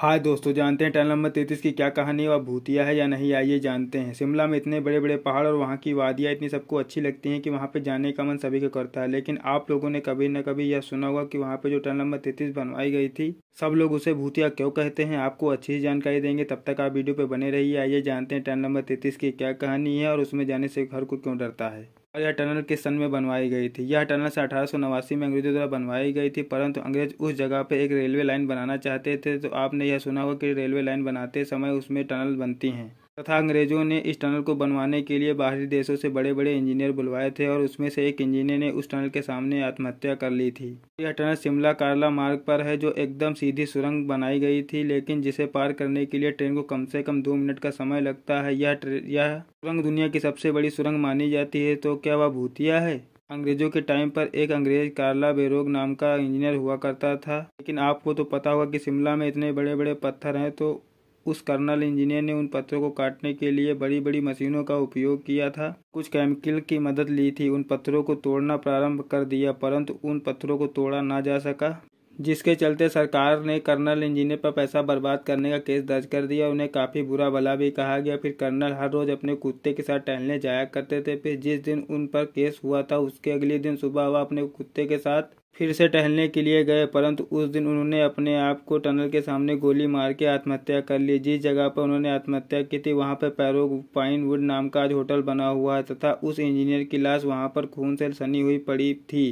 हाय दोस्तों जानते हैं टनल नंबर तैतीस की क्या कहानी वह भूतिया है या नहीं आइए जानते हैं शिमला में इतने बड़े बड़े पहाड़ और वहाँ की वादियाँ इतनी सबको अच्छी लगती हैं कि वहाँ पे जाने का मन सभी को करता है लेकिन आप लोगों ने कभी न कभी यह सुना होगा कि वहाँ पे जो टनल नंबर तैतीस बनवाई गई थी सब लोग उसे भूतिया क्यों कहते हैं आपको अच्छी जानकारी देंगे तब तक आप वीडियो पर बने रहिए आइए जानते हैं टनल नंबर तैतीस की क्या कहानी है और उसमें जाने से घर को क्यों डरता है और यह टनल किस सन में बनवाई गई थी यह टनल से अठारह में अंग्रेजों द्वारा बनवाई गई थी परंतु अंग्रेज उस जगह पर एक रेलवे लाइन बनाना चाहते थे तो आपने यह सुना होगा कि रेलवे लाइन बनाते समय उसमें टनल बनती हैं तथा अंग्रेजों ने इस टनल को बनवाने के लिए बाहरी देशों से बड़े बड़े इंजीनियर बुलवाए थे और उसमें से एक इंजीनियर ने उस टनल के सामने आत्महत्या कर ली थी यह टनल शिमला कारला मार्ग पर है जो एकदम सीधी सुरंग बनाई गई थी लेकिन जिसे पार करने के लिए ट्रेन को कम से कम दो मिनट का समय लगता है यह यह सुरंग दुनिया की सबसे बड़ी सुरंग मानी जाती है तो क्या वह भूतिया है अंग्रेजों के टाइम पर एक अंग्रेज कार्ला बेरोग नाम का इंजीनियर हुआ करता था लेकिन आपको तो पता होगा कि शिमला में इतने बड़े बड़े पत्थर हैं तो उस कर्नल इंजीनियर ने उन पत्थरों को काटने के लिए बड़ी बड़ी मशीनों का उपयोग किया था कुछ केमिकल की मदद ली थी उन पत्थरों को तोड़ना प्रारंभ कर दिया परंतु उन पत्थरों को तोड़ा ना जा सका जिसके चलते सरकार ने कर्नल इंजीनियर पर पैसा बर्बाद करने का केस दर्ज कर दिया उन्हें काफ़ी बुरा भला भी कहा गया फिर कर्नल हर रोज़ अपने कुत्ते के साथ टहलने जाया करते थे फिर जिस दिन उन पर केस हुआ था उसके अगले दिन सुबह वह अपने कुत्ते के साथ फिर से टहलने के लिए गए परंतु उस दिन उन्होंने अपने आप को टनल के सामने गोली मार के आत्महत्या कर ली जिस जगह पर उन्होंने आत्महत्या की थी वहाँ पर पैरो पाइनवुड नाम का आज होटल बना हुआ है तथा उस इंजीनियर की लाश वहाँ पर खून से सनी हुई पड़ी थी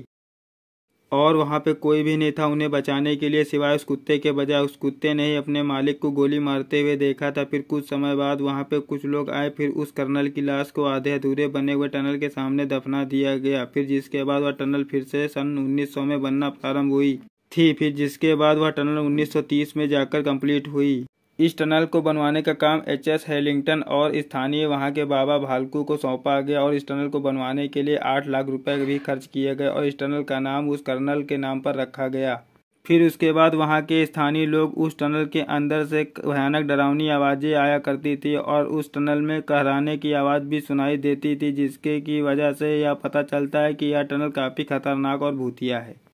और वहाँ पे कोई भी नहीं था उन्हें बचाने के लिए सिवाय उस कुत्ते के बजाय उस कुत्ते ने ही अपने मालिक को गोली मारते हुए देखा था फिर कुछ समय बाद वहाँ पे कुछ लोग आए फिर उस कर्नल की लाश को आधे अधूरे बने हुए टनल के सामने दफना दिया गया फिर जिसके बाद वह टनल फिर से सन उन्नीस में बनना प्रारंभ हुई थी फिर जिसके बाद वह टनल 1930 में जाकर कंप्लीट हुई इस टनल को बनवाने का काम एच एस हेलिंगटन और स्थानीय वहां के बाबा भालकू को सौंपा गया और इस टनल को बनवाने के लिए आठ लाख रुपए भी खर्च किए गए और इस टनल का नाम उस कर्नल के नाम पर रखा गया फिर उसके बाद वहां के स्थानीय लोग उस टनल के अंदर से भयानक डरावनी आवाज़ें आया करती थी और उस टनल में कहराने की आवाज़ भी सुनाई देती थी जिसके की वजह से यह पता चलता है कि यह टनल काफ़ी खतरनाक और भूतिया है